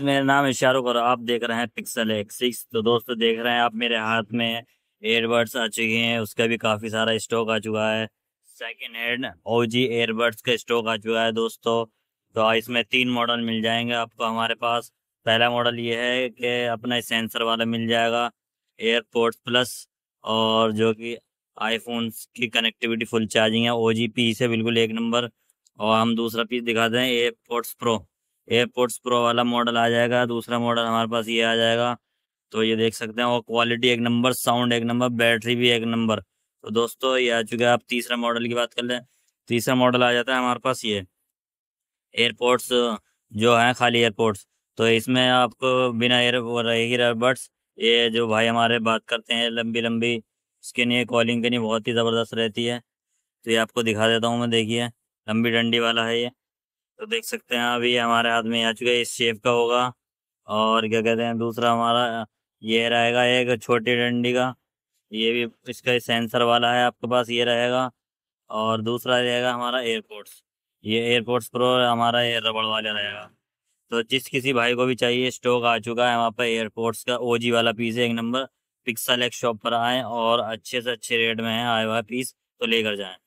मेरा नाम है शाहरुख और आप देख रहे हैं पिक्सल एक सिक्स तो दोस्तों देख रहे हैं आप मेरे हाथ में एयरबड्स आ चुके हैं उसका भी काफ़ी सारा स्टॉक आ चुका है second hand O G airbuds का स्टॉक आ चुका है दोस्तों तो इसमें तीन मॉडल मिल जाएंगे आपको हमारे पास पहला मॉडल ये है कि अपना सेंसर वाला मिल जाएगा एयरपोर्ट प्लस और जो कि आईफोन की कनेक्टिविटी फुल चार्जिंग है ओ जी पी से बिल्कुल एक नंबर और हम दूसरा पीस दिखाते हैं एयरपोर्ट्स प्रो एयरपोर्ट्स प्रो वाला मॉडल आ जाएगा दूसरा मॉडल हमारे पास ये आ जाएगा तो ये देख सकते हैं और क्वालिटी एक नंबर साउंड एक नंबर बैटरी भी एक नंबर तो दोस्तों ये आ चुका है आप तीसरा मॉडल की बात कर लें तीसरा मॉडल आ जाता है हमारे पास ये एयरपोर्ट्स जो हैं खाली एयरपोर्ट्स तो इसमें आपको बिना एयर रहेगी एयरबड्स ये जो भाई हमारे बात करते हैं लंबी लंबी इसके लिए कॉलिंग के लिए बहुत ही ज़बरदस्त रहती है तो ये आपको दिखा देता हूँ मैं देखिए लंबी डंडी वाला है ये तो देख सकते हैं अभी हमारे हाथ में आ चुका है इस शेप का होगा और क्या कहते हैं दूसरा हमारा ये रहेगा एक छोटी डंडी का ये भी इसका सेंसर वाला है आपके पास ये रहेगा और दूसरा रहेगा हमारा एयरपोर्ट्स ये एयरपोर्ट्स प्रो हमारा ये रबड़ वाला रहेगा तो जिस किसी भाई को भी चाहिए स्टॉक आ चुका है वहाँ पर एयरपोर्ट्स का ओजी वाला पीस है एक नंबर पिक्सल एक शॉप पर आएँ और अच्छे से अच्छे रेट में है आया हुआ पीस तो लेकर जाएँ